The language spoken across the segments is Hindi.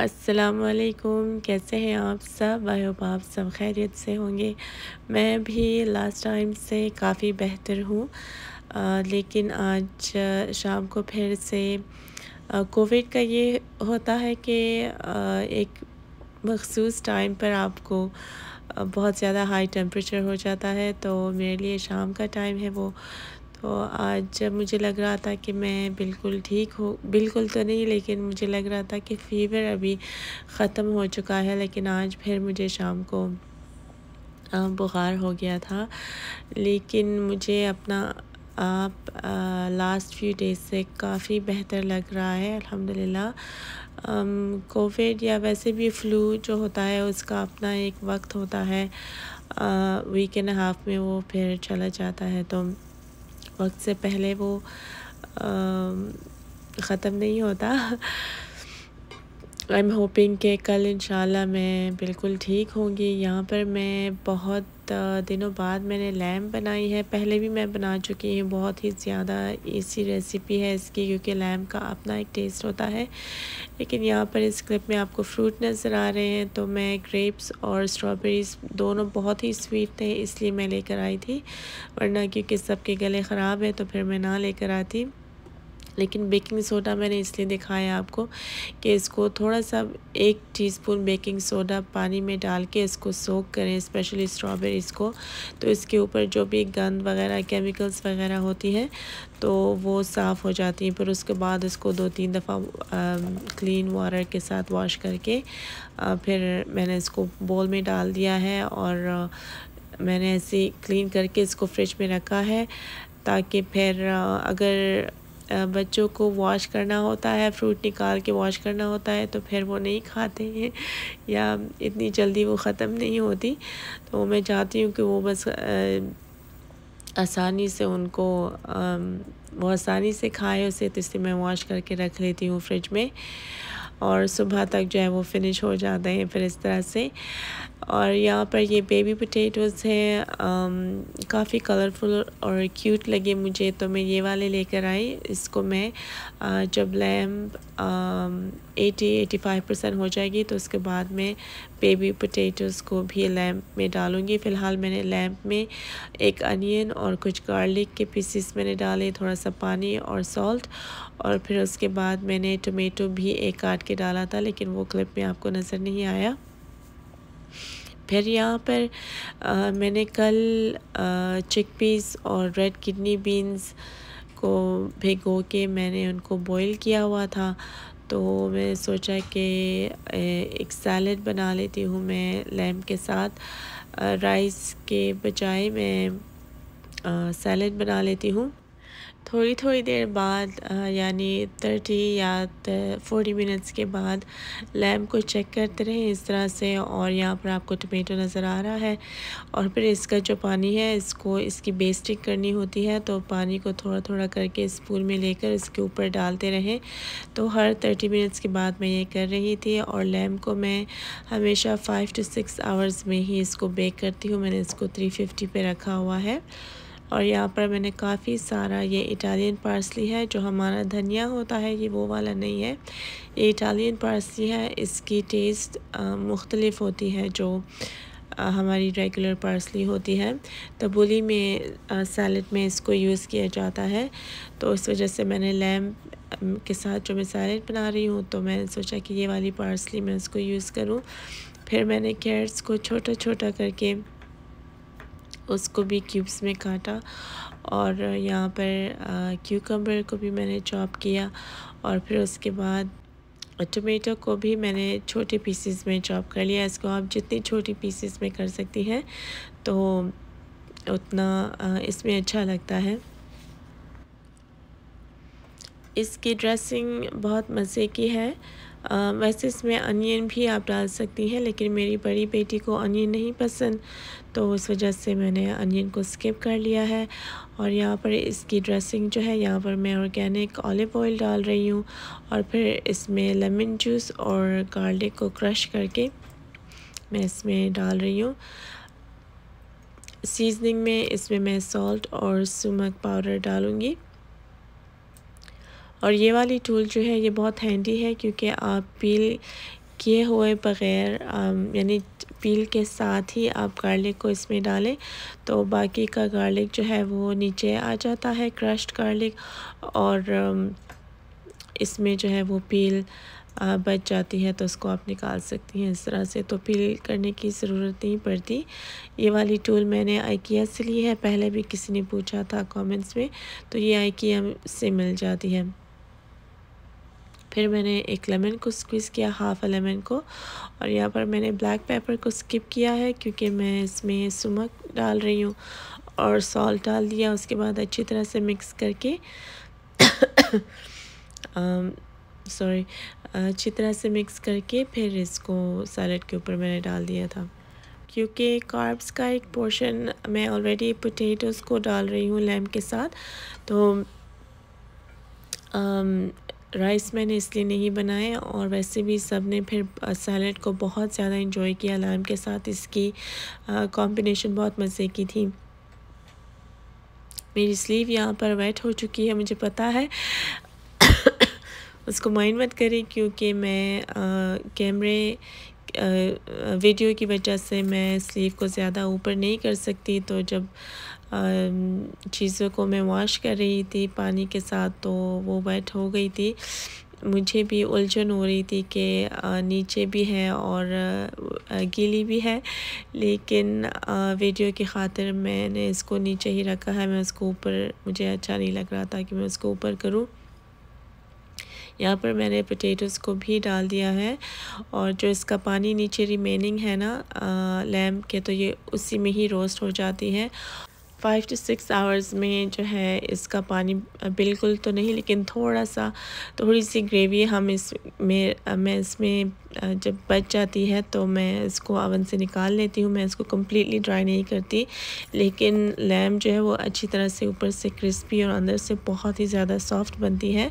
असलकुम कैसे हैं आप सब आई आप सब खैरियत से होंगे मैं भी लास्ट टाइम से काफ़ी बेहतर हूँ लेकिन आज शाम को फिर से कोविड का ये होता है कि एक मखसूस टाइम पर आपको बहुत ज़्यादा हाई टेम्परेचर हो जाता है तो मेरे लिए शाम का टाइम है वो तो आज जब मुझे लग रहा था कि मैं बिल्कुल ठीक हूँ बिल्कुल तो नहीं लेकिन मुझे लग रहा था कि फ़ीवर अभी ख़त्म हो चुका है लेकिन आज फिर मुझे शाम को बुखार हो गया था लेकिन मुझे अपना आप लास्ट फ्यू डेज से काफ़ी बेहतर लग रहा है अल्हम्दुलिल्लाह कोविड या वैसे भी फ़्लू जो होता है उसका अपना एक वक्त होता है वीक एंड हाफ में वो फिर चला जाता है तो वक्त से पहले वो ख़त्म नहीं होता आई एम होपिंग कि कल इन मैं बिल्कुल ठीक होंगी यहाँ पर मैं बहुत दिनों बाद मैंने लैम बनाई है पहले भी मैं बना चुकी हूँ बहुत ही ज़्यादा इसी रेसिपी है इसकी क्योंकि लैम का अपना एक टेस्ट होता है लेकिन यहाँ पर इस क्लिप में आपको फ्रूट नज़र आ रहे हैं तो मैं ग्रेप्स और स्ट्रॉबेरीज दोनों बहुत ही स्वीट थे इसलिए मैं लेकर आई थी वरना क्योंकि सबके गले ख़राब है तो फिर मैं ना लेकर आती लेकिन बेकिंग सोडा मैंने इसलिए दिखाया आपको कि इसको थोड़ा सा एक टीस्पून बेकिंग सोडा पानी में डाल के इसको सोक करें स्पेशली स्ट्रॉबेरीज़ को तो इसके ऊपर जो भी गंद वगैरह केमिकल्स वगैरह होती हैं तो वो साफ़ हो जाती हैं फिर उसके बाद इसको दो तीन दफ़ा क्लीन वाटर के साथ वॉश करके आ, फिर मैंने इसको बोल में डाल दिया है और मैंने ऐसे क्लीन करके इसको फ्रिज में रखा है ताकि फिर अगर बच्चों को वॉश करना होता है फ्रूट निकाल के वॉश करना होता है तो फिर वो नहीं खाते हैं या इतनी जल्दी वो ख़त्म नहीं होती तो मैं चाहती हूँ कि वो बस आसानी से उनको वो आसानी से खाए उसे तो इसलिए मैं वॉश करके रख लेती हूँ फ्रिज में और सुबह तक जो है वो फिनिश हो जाते हैं फिर इस तरह से और यहाँ पर ये बेबी पोटैटोज़ हैं um, काफ़ी कलरफुल और क्यूट लगे मुझे तो मैं ये वाले लेकर आई इसको मैं आ, जब lamp eighty eighty five percent हो जाएगी तो उसके बाद में बेबी पोटैटोज़ को भी लैम्प में डालूँगी फ़िलहाल मैंने लैम्प में एक अनियन और कुछ गार्लिक के पीसीस मैंने डाले थोड़ा सा पानी और सॉल्ट और फिर उसके बाद मैंने टोमेटो भी एक काट के डाला था लेकिन वो क्लिप में आपको नज़र नहीं आया फिर यहाँ पर आ, मैंने कल चिक पीस और रेड किडनी बीन्स को भिगो के मैंने उनको बॉईल किया हुआ था तो मैं सोचा कि एक सैलड बना लेती हूँ मैं लैम के साथ राइस के बजाय मैं सैलड बना लेती हूँ थोड़ी थोड़ी देर बाद यानी थर्टी या फोर्टी मिनट्स के बाद लैम्प को चेक करते रहें इस तरह से और यहाँ पर आपको टमेटो नज़र आ रहा है और फिर इसका जो पानी है इसको इसकी बेस्टिंग करनी होती है तो पानी को थोड़ा थोड़ा करके इस पूल में लेकर इसके ऊपर डालते रहें तो हर थर्टी मिनट्स के बाद मैं ये कर रही थी और लैम्प को मैं हमेशा फ़ाइव टू सिक्स आवर्स में ही इसको बेक करती हूँ मैंने इसको थ्री फिफ्टी रखा हुआ है और यहाँ पर मैंने काफ़ी सारा ये इटालियन पार्सली है जो हमारा धनिया होता है ये वो वाला नहीं है ये इटालियन पार्सली है इसकी टेस्ट मुख्तलिफ़ होती है जो हमारी रेगुलर पार्सली होती है तबूली में सैलड में इसको यूज़ किया जाता है तो इस वजह से मैंने लैम के साथ जो मैं सैलड बना रही हूँ तो मैंने सोचा कि ये वाली पार्सली मैं इसको यूज़ करूँ फिर मैंने कैरेट्स को छोटा छोटा करके उसको भी क्यूब्स में काटा और यहाँ पर क्यूकम्बर को भी मैंने चॉप किया और फिर उसके बाद टमेटो को भी मैंने छोटे पीसेस में चॉप कर लिया इसको आप जितनी छोटी पीसेस में कर सकती हैं तो उतना इसमें अच्छा लगता है इसकी ड्रेसिंग बहुत मज़े की है वैसे इसमें अनियन भी आप डाल सकती हैं लेकिन मेरी बड़ी बेटी को अनियन नहीं पसंद तो उस वजह से मैंने अनियन को स्किप कर लिया है और यहाँ पर इसकी ड्रेसिंग जो है यहाँ पर मैं ऑर्गेनिक ऑलिव ऑयल डाल रही हूँ और फिर इसमें लेमन जूस और गार्लिक को क्रश करके मैं इसमें डाल रही हूँ सीजनिंग में इसमें मैं सॉल्ट और सुमक पाउडर डालूँगी और ये वाली टूल जो है ये बहुत हैंडी है क्योंकि आप पील किए हुए बग़ैर यानी पील के साथ ही आप गार्लिक को इसमें डालें तो बाकी का गार्लिक जो है वो नीचे आ जाता है क्रश्ड गार्लिक और um, इसमें जो है वो पील बच जाती है तो उसको आप निकाल सकती हैं इस तरह से तो पील करने की ज़रूरत नहीं पड़ती ये वाली टूल मैंने आइकिया से ली है पहले भी किसी ने पूछा था कमेंट्स में तो ये आइकिया से मिल जाती है फिर मैंने एक लेमन को स्क्वीज़ किया हाफ़ लेमन को और यहाँ पर मैंने ब्लैक पेपर को स्किप किया है क्योंकि मैं इसमें सुमक डाल रही हूँ और सॉल्ट डाल दिया उसके बाद अच्छी तरह से मिक्स करके सॉरी um, अच्छी तरह से मिक्स करके फिर इसको सैलड के ऊपर मैंने डाल दिया था क्योंकि कार्ब्स का एक पोर्शन मैं ऑलरेडी पोटैटोज़ को डाल रही हूँ लैम के साथ तो um, राइस मैंने इसलिए नहीं बनाए और वैसे भी सब ने फिर सैलड को बहुत ज़्यादा इन्जॉय किया लाइम के साथ इसकी कॉम्बिनेशन बहुत मज़े की थी मेरी स्लीव यहाँ पर वेट हो चुकी है मुझे पता है उसको माइंड मत करें क्योंकि मैं कैमरे वीडियो की वजह से मैं स्लीव को ज़्यादा ऊपर नहीं कर सकती तो जब चीज़ों को मैं वॉश कर रही थी पानी के साथ तो वो वेट हो गई थी मुझे भी उलझन हो रही थी कि नीचे भी है और गीली भी है लेकिन वीडियो की खातिर मैंने इसको नीचे ही रखा है मैं उसको ऊपर मुझे अच्छा नहीं लग रहा था कि मैं उसको ऊपर करूँ यहाँ पर मैंने पोटैटोज़ को भी डाल दिया है और जो इसका पानी नीचे रिमेनिंग है ना लैम्प के तो ये उसी में ही रोस्ट हो जाती है फ़ाइव टू सिक्स आवर्स में जो है इसका पानी बिल्कुल तो नहीं लेकिन थोड़ा सा थोड़ी सी ग्रेवी हम इस में मैं इसमें जब बच जाती है तो मैं इसको अवन से निकाल लेती हूँ मैं इसको कम्प्लीटली ड्राई नहीं करती लेकिन लैम जो है वो अच्छी तरह से ऊपर से क्रिस्पी और अंदर से बहुत ही ज़्यादा सॉफ्ट बनती है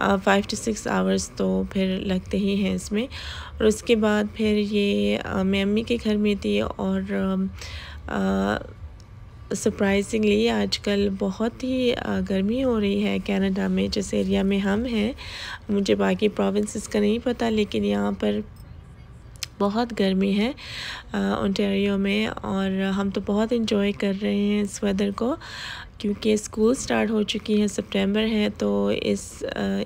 फ़ाइव टू सिक्स आवर्स तो फिर लगते ही हैं इसमें और उसके बाद फिर ये मैं अम्मी के घर में थी और आ, सरप्राइजिंगली आजकल बहुत ही गर्मी हो रही है कनाडा में जिस एरिया में हम हैं मुझे बाकी प्रोविंसेस का नहीं पता लेकिन यहाँ पर बहुत गर्मी है ओंटेरियो में और हम तो बहुत इन्जॉय कर रहे हैं इस वेदर को क्योंकि स्कूल स्टार्ट हो चुकी है सितंबर है तो इस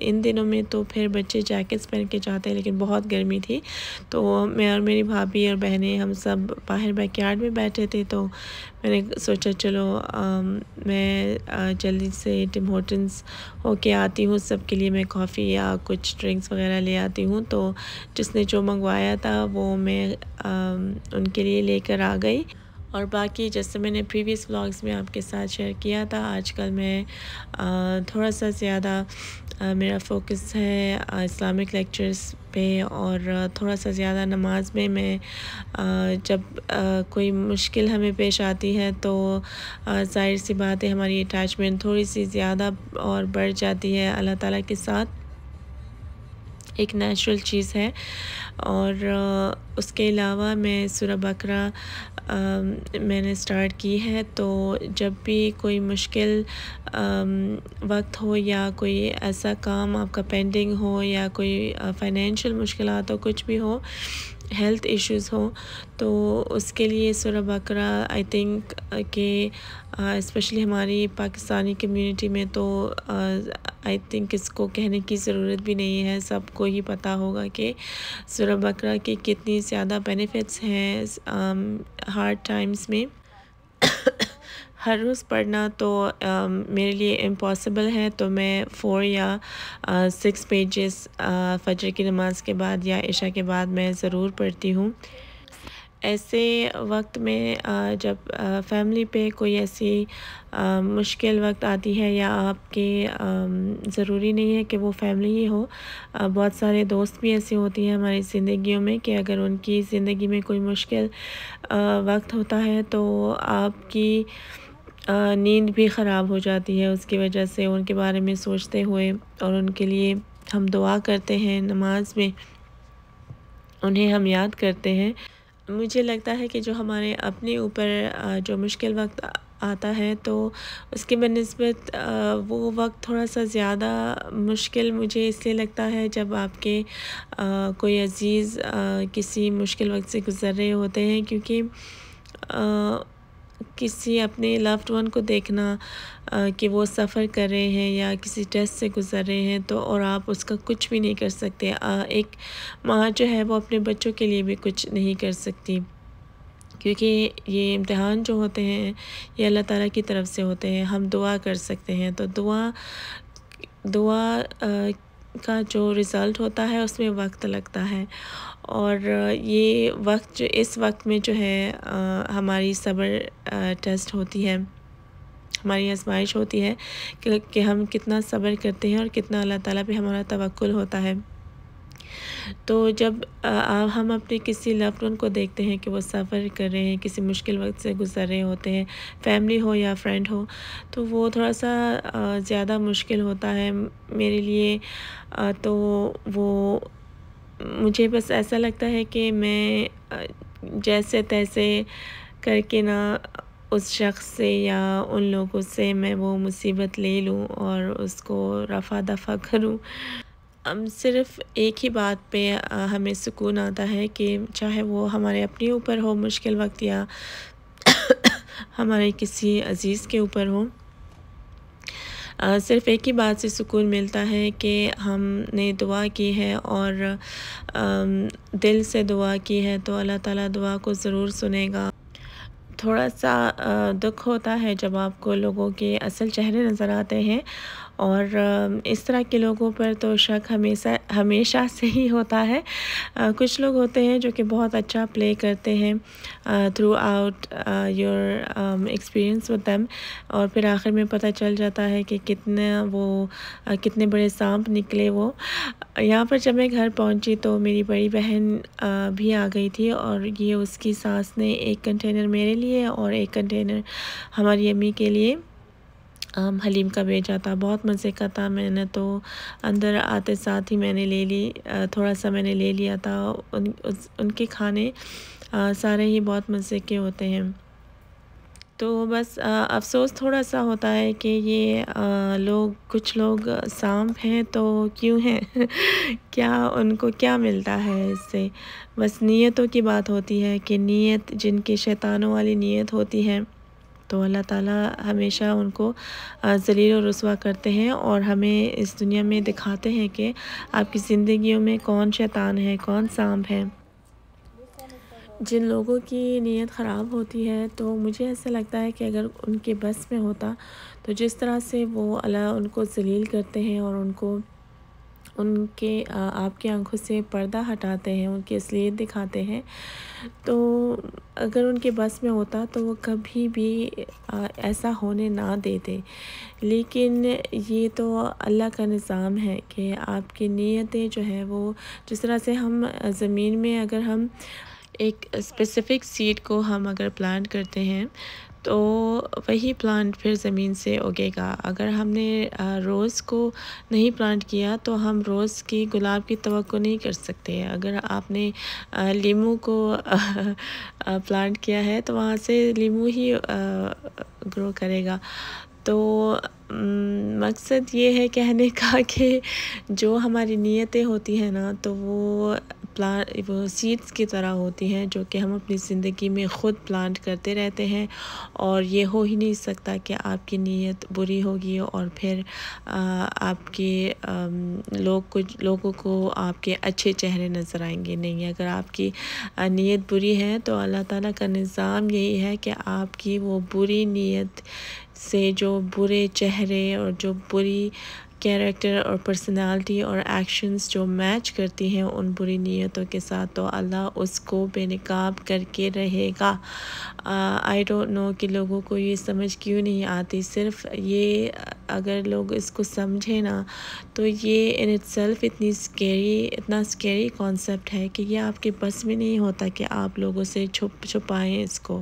इन दिनों में तो फिर बच्चे जैकेट्स पहन के जाते हैं लेकिन बहुत गर्मी थी तो मैं और मेरी भाभी और बहनें हम सब बाहर बैकयार्ड में बैठे थे तो मैंने सोचा चलो आ, मैं जल्दी से टिम होटन्स होके आती हूँ सबके लिए मैं कॉफ़ी या कुछ ड्रिंक्स वगैरह ले आती हूँ तो जिसने जो मंगवाया था वो मैं आ, उनके लिए लेकर आ गई और बाकी जैसे मैंने प्रीवियस व्लॉग्स में आपके साथ शेयर किया था आजकल मैं थोड़ा सा ज़्यादा मेरा फोकस है इस्लामिक लेक्चर्स पे और थोड़ा सा ज़्यादा नमाज में मैं जब कोई मुश्किल हमें पेश आती है तो ज़ाहिर सी बात है हमारी अटैचमेंट थोड़ी सी ज़्यादा और बढ़ जाती है अल्लाह ताला के साथ एक नेचुरल चीज़ है और उसके अलावा मैं सुरा बकरा मैंने स्टार्ट की है तो जब भी कोई मुश्किल वक्त हो या कोई ऐसा काम आपका पेंडिंग हो या कोई फाइनेंशियल मुश्किल हो कुछ भी हो हेल्थ इश्यूज हो तो उसके लिए सुरा बकरा आई थिंक के स्पेशली हमारी पाकिस्तानी कम्युनिटी में तो आई थिंक इसको कहने की ज़रूरत भी नहीं है सबको ही पता होगा कि सूर्य बकरा के कितनी ज़्यादा बेनिफिट्स हैं हार्ड um, टाइम्स में हर रोज़ पढ़ना तो आ, um, मेरे लिए इम्पॉसिबल है तो मैं फ़ोर या सिक्स uh, पेजेस uh, फजर की नमाज़ के बाद या इशा के बाद मैं ज़रूर पढ़ती हूँ ऐसे वक्त में जब फैमिली पे कोई ऐसी मुश्किल वक्त आती है या आपके ज़रूरी नहीं है कि वो फैमिली ही हो बहुत सारे दोस्त भी ऐसे होते हैं हमारी ज़िंदगियों में कि अगर उनकी ज़िंदगी में कोई मुश्किल वक्त होता है तो आपकी नींद भी ख़राब हो जाती है उसकी वजह से उनके बारे में सोचते हुए और उनके लिए हम दुआ करते हैं नमाज में उन्हें हम याद करते हैं मुझे लगता है कि जो हमारे अपने ऊपर जो मुश्किल वक्त आता है तो उसके बनस्बत वो वक्त थोड़ा सा ज़्यादा मुश्किल मुझे इसलिए लगता है जब आपके कोई अज़ीज़ किसी मुश्किल वक्त से गुज़र रहे होते हैं क्योंकि किसी अपने लव्ड वन को देखना आ, कि वो सफ़र कर रहे हैं या किसी टेस्ट से गुज़र रहे हैं तो और आप उसका कुछ भी नहीं कर सकते आ, एक माँ जो है वो अपने बच्चों के लिए भी कुछ नहीं कर सकती क्योंकि ये इम्तहान जो होते हैं ये अल्लाह ताला की तरफ से होते हैं हम दुआ कर सकते हैं तो दुआ दुआ आ, का जो रिज़ल्ट होता है उसमें वक्त लगता है और ये वक्त जो इस वक्त में जो है आ, हमारी सब्र टेस्ट होती है हमारी आजमाइश होती है कि, कि हम कितना सब्र करते हैं और कितना अल्लाह ताला पे हमारा तवक्ल होता है तो जब आप हम अपने किसी लफ्ड को देखते हैं कि वो सफ़र कर रहे हैं किसी मुश्किल वक्त से गुजर रहे होते हैं फैमिली हो या फ्रेंड हो तो वो थोड़ा सा ज़्यादा मुश्किल होता है मेरे लिए तो वो मुझे बस ऐसा लगता है कि मैं जैसे तैसे करके ना उस शख्स से या उन लोगों से मैं वो मुसीबत ले लूँ और उसको रफ़ा दफ़ा करूँ हम सिर्फ एक ही बात पे हमें सुकून आता है कि चाहे वो हमारे अपने ऊपर हो मुश्किल वक्त या हमारे किसी अज़ीज़ के ऊपर हो सिर्फ एक ही बात से सुकून मिलता है कि हमने दुआ की है और आ, दिल से दुआ की है तो अल्लाह ताला दुआ को ज़रूर सुनेगा थोड़ा सा दुख होता है जब आपको लोगों के असल चेहरे नज़र आते हैं और इस तरह के लोगों पर तो शक हमेशा हमेशा से ही होता है कुछ लोग होते हैं जो कि बहुत अच्छा प्ले करते हैं throughout your experience with them और फिर आखिर में पता चल जाता है कि कितने वो कितने बड़े सांप निकले वो यहाँ पर जब मैं घर पहुँची तो मेरी बड़ी बहन भी आ गई थी और ये उसकी सास ने एक कंटेनर मेरे लिए और एक कंटेनर हमारी अम्मी के लिए आम हलीम का बेचा था बहुत मज़े का था मैंने तो अंदर आते साथ ही मैंने ले ली थोड़ा सा मैंने ले लिया था उन उस, उनके खाने आ, सारे ही बहुत मज़े के होते हैं तो बस आ, अफसोस थोड़ा सा होता है कि ये आ, लोग कुछ लोग सांप हैं तो क्यों हैं क्या उनको क्या मिलता है इससे बस नीयतों की बात होती है कि नीयत जिनकी शैतानों वाली नीयत होती है तो अल्लाह ताला हमेशा उनको जलील रसवा करते हैं और हमें इस दुनिया में दिखाते हैं कि आपकी ज़िंदगियों में कौन शैतान है कौन सांप है जिन लोगों की नीयत ख़राब होती है तो मुझे ऐसा लगता है कि अगर उनके बस में होता तो जिस तरह से वो अल्लाह उनको जलील करते हैं और उनको उनके आपकी आंखों से पर्दा हटाते हैं उनकी असलियत दिखाते हैं तो अगर उनके बस में होता तो वो कभी भी ऐसा होने ना देते लेकिन ये तो अल्लाह का निज़ाम है कि आपकी नीयतें जो है वो जिस तरह से हम ज़मीन में अगर हम एक स्पेसिफ़िक सीड को हम अगर प्लांट करते हैं तो वही प्लांट फिर ज़मीन से उगेगा अगर हमने रोज़ को नहीं प्लांट किया तो हम रोज़ की गुलाब की तो नहीं कर सकते अगर आपने लीमू को प्लांट किया है तो वहाँ से लीमू ही ग्रो करेगा तो मकसद ये है कहने का कि जो हमारी नीयतें होती हैं ना तो वो प्लांट वो सीड्स की तरह होती हैं जो कि हम अपनी ज़िंदगी में ख़ुद प्लांट करते रहते हैं और ये हो ही नहीं सकता कि आपकी नीयत बुरी होगी और फिर आपके लोग कुछ लोगों को आपके अच्छे चेहरे नज़र आएंगे नहीं अगर आपकी नीयत बुरी है तो अल्लाह ताला का निज़ाम यही है कि आपकी वो बुरी नीयत से जो बुरे चेहरे और जो बुरी कैरेक्टर और पर्सनालिटी और एक्शंस जो मैच करती हैं उन बुरी नीयतों के साथ तो अल्लाह उसको बेनकाब करके रहेगा आई डोंट नो कि लोगों को ये समझ क्यों नहीं आती सिर्फ ये अगर लोग इसको समझें ना तो ये इन इट सेल्फ इतनी स्केरी इतना स्केरी कॉन्सेप्ट है कि ये आपके बस में नहीं होता कि आप लोगों से छुप छुपाएँ इसको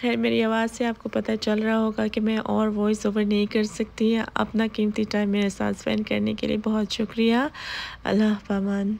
खैर मेरी आवाज़ से आपको पता चल रहा होगा कि मैं और वॉइस ओवर नहीं कर सकती अपना कीमती टाइम मेरे साथ स्पेंड करने के लिए बहुत शुक्रिया अल्लाह पमान